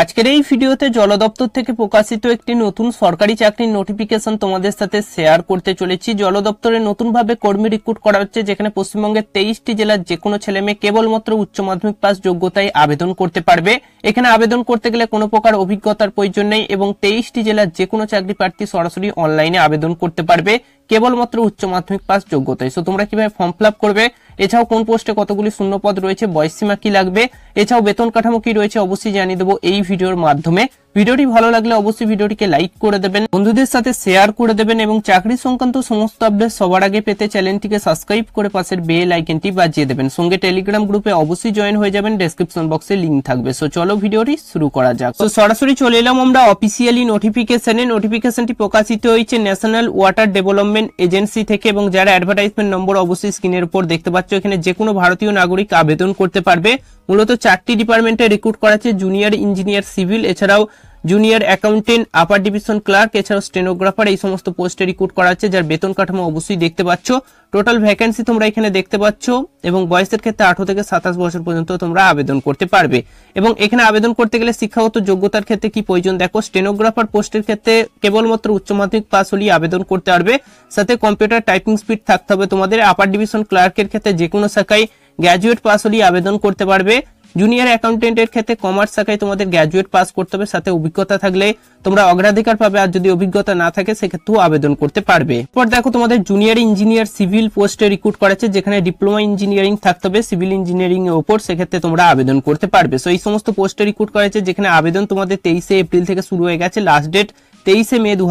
আজকের এই ভিডিওতে জলদপ্তর থেকে প্রকাশিত একটি নতুন সরকারি চাকরির নোটিফিকেশন তোমাদের সাথে শেয়ার করতে চলেছি জলদপ্তরে নতুনভাবে কর্মী রিক্রুট করা হচ্ছে যেখানে পশ্চিমবঙ্গের তেইশটি জেলার যে কোনো ছেলে মেয়ে কেবলমাত্র উচ্চ মাধ্যমিক পাস যোগ্যতায় আবেদন করতে পারবে এখানে আবেদন করতে গেলে কোনো প্রকার অভিজ্ঞতার প্রয়োজন নেই এবং তেইশটি জেলার যে কোনো চাকরি প্রার্থী সরাসরি অনলাইনে আবেদন করতে পারবে কেবলমাত্র উচ্চ মাধ্যমিক পাস যোগ্যতায় সো তোমরা কিভাবে ফর্ম ফিল করবে এছাড়াও কোন পোস্টে কতগুলি শূন্য পদ রয়েছে সীমা কি লাগবে এছাড়াও বেতন কাঠামো কি রয়েছে অবশ্যই জানিয়ে দেবো এই ভিডিওর মাধ্যমে ভিডিওটি ভালো লাগলে অবশ্যই ভিডিওটিকে লাইক করে দেবেন বন্ধুদের সাথে শেয়ার করে দেবেন এবং চাকরি সংক্রান্ত সমস্ত আপডেট সবার আগে পেতে চ্যানেলটিকে সাবস্ক্রাইব করে পাশের বেল আইকনটি বাজিয়ে দেবেন সঙ্গে টেলিগ্রাম গ্রুপে অবশ্যই জয়েন হয়ে যাবেন ডেসক্রিপশন বক্সে লিঙ্ক থাকবে সো চলো ভিডিওটি শুরু করা যাক তো সরাসরি চলে এলাম আমরা অফিসিয়ালি নোটিফিকেশনে নোটিফিকেশনটি প্রকাশিত হয়েছে national water development advertisement agency থেকে এবং যারা অ্যাডভার্টাইজমেন্ট নম্বর অবশ্যই স্ক্রিনের উপর দেখতে পাচ্ছ এখানে যে কোনো ভারতীয় নাগরিক আবেদন করতে পারবে মূলত চারটি ডিপার্টমেন্টে রিক্রুট করা হচ্ছে জুনিয়র ইঞ্জিনিয়ার সিভিল এছাড়াও junior accountant upper division clerk এছাড়াও স্টেনোগ্রাফার এই সমস্ত পোস্টে রিক্রুট করা হচ্ছে যার বেতন কাঠামো অবশ্যই দেখতে পাচ্ছ টোটাল ভ্যাকেন্সি তোমরা এখানে দেখতে পাচ্ছ এবং বয়সের ক্ষেত্রে আঠারো থেকে সাতাশ বছর পর্যন্ত তোমরা আবেদন করতে পারবে এবং এখানে আবেদন করতে গেলে শিক্ষাগত যোগ্যতার ক্ষেত্রে কি প্রয়োজন দেখো স্টেনোগ্রাফার পোস্টের ক্ষেত্রে কেবলমাত্র উচ্চ মাধ্যমিক পাস হলেই আবেদন করতে পারবে সাথে কম্পিউটার টাইপিং স্পিড থাকতে হবে তোমাদের আপার ডিভিশন ক্লার্কের ক্ষেত্রে যে কোনো শাখায় গ্র্যাজুয়েট পাস হলেই আবেদন করতে পারবে জুনিয়র অ্যাকাউন্টেন্টের ক্ষেত্রে কমার্স শাখায় তোমাদের গ্র্যাজুয়েট পাস করতে হবে সাথে অভিজ্ঞতা থাকলে তোমরা অগ্রাধিকার পাবে আর যদি অভিজ্ঞতা না থাকে সেক্ষেত্রেও আবেদন করতে পারবে এরপর দেখো তোমাদের জুনিয়র ইঞ্জিনিয়ার সিভিল পোস্টে রিক্রুট করেছে যেখানে ডিপ্লোমা ইঞ্জিনিয়ারিং থাকতে হবে সিভিল ইঞ্জিনিয়ারিং এর ওপর সেক্ষেত্রে তোমরা আবেদন করতে পারবে সো এই সমস্ত পোস্টে রিক্রুট করেছে যেখানে আবেদন তোমাদের তেইশে এপ্রিল থেকে শুরু হয়ে গেছে লাস্ট ডেট তেইশে মে দু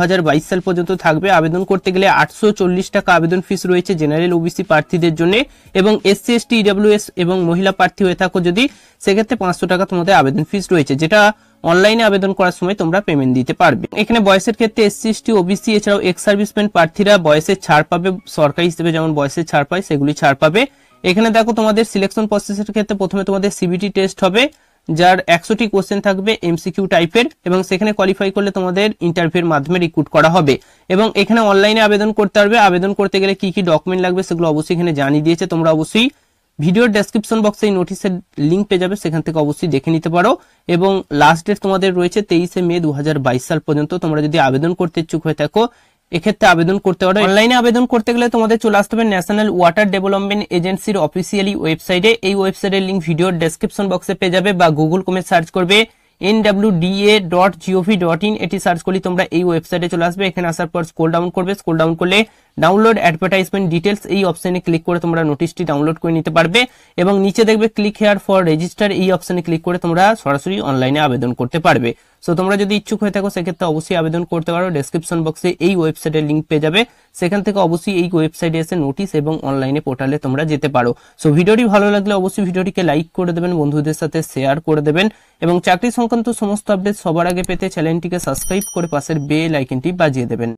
সাল পর্যন্ত থাকবে আবেদন করতে গেলে আটশো টাকা আবেদন ফিস রয়েছে জেনারেল ওবিসি প্রার্থীদের জন্য এবং এসসি এসটি ইডাব্লিউএস এবং মহিলা প্রার্থী হয়ে থাকো যদি সেক্ষেত্রে পাঁচশো টাকা তোমাদের আবেদন ফিস রয়েছে যেটা অনলাইনে আবেদন করার সময় তোমরা পেমেন্ট দিতে পারবে এখানে বয়সের ক্ষেত্রে এসসি এসটি ওবিসি এছাড়াও এক্স সার্ভিসম্যান প্রার্থীরা বয়সের ছাড় পাবে সরকারি হিসেবে যেমন বয়সের ছাড় পায় সেগুলি ছাড় পাবে এখানে দেখো তোমাদের সিলেকশন প্রসেসের ক্ষেত্রে প্রথমে তোমাদের সিবিটি টেস্ট হবে যার একশোটি কোশ্চেন থাকবে এমসিকিউ টাইপের এবং সেখানে কোয়ালিফাই করলে তোমাদের ইন্টারভিউর মাধ্যমে রিক্রুট করা হবে এবং এখানে অনলাইনে আবেদন করতে পারবে আবেদন করতে গেলে কি কি ডকুমেন্ট লাগবে সেগুলো অবশ্যই এখানে জানিয়ে দিয়েছে তোমরা অবশ্যই ভিডিওর ডেসক্রিপশন বক্সে এই নোটিশের লিঙ্ক পেয়ে যাবে সেখান থেকে অবশ্যই দেখে নিতে পারো এবং লাস্ট ডেট তোমাদের রয়েছে তেইশে মে দু সাল পর্যন্ত তোমরা যদি আবেদন করতে ইচ্ছুক হয়ে থাকো এক্ষেত্রে আবেদন করতে পারো অনলাইনে আবেদন করতে গেলে তোমাদের চলে আসতে হবে ন্যাশনাল ওয়াটার ডেভেলপমেন্ট এজেন্সির অফিসিয়ালি ওয়েবসাইটে এই ওয়েবসাইটের লিঙ্ক ভিডিওর ডেসক্রিপশন বক্সে পেয়ে যাবে বা গুগল কমে সার্চ করবে a dot gov dot in এটি সার্চ করলে তোমরা এই ওয়েবসাইটে চলে আসবে এখানে আসার পর স্কোল ডাউন করবে স্কোল ডাউন করলে ডাউনলোড অ্যাডভার্টাইজমেন্ট ডিটেলস এই অপশানে ক্লিক করে তোমরা নোটিশটি ডাউনলোড করে নিতে পারবে এবং নিচে দেখবে ক্লিক হেয়ার ফর রেজিস্টার এই অপশানে ক্লিক করে তোমরা সরাসরি অনলাইনে আবেদন করতে পারবে সো তোমরা যদি ইচ্ছুক হয়ে থাকো সেক্ষেত্রে অবশ্যই আবেদন করতে পারো ডেসক্রিপশন বক্সে এই ওয়েবসাইটের লিঙ্ক পেয়ে যাবে সেখান থেকে অবশ্যই এই ওয়েবসাইটে এসে নোটিশ এবং অনলাইনে পোর্টালে তোমরা যেতে পারো সো ভিডিওটি ভালো লাগলে অবশ্যই ভিডিওটিকে লাইক করে দেবেন বন্ধুদের সাথে শেয়ার করে দেবেন এবং চাকরি সংক্রান্ত সমস্ত আপডেট সবার আগে পেতে চ্যানেলটিকে সাবস্ক্রাইব করে পাশের বেল আইকনটি বাজিয়ে দেবেন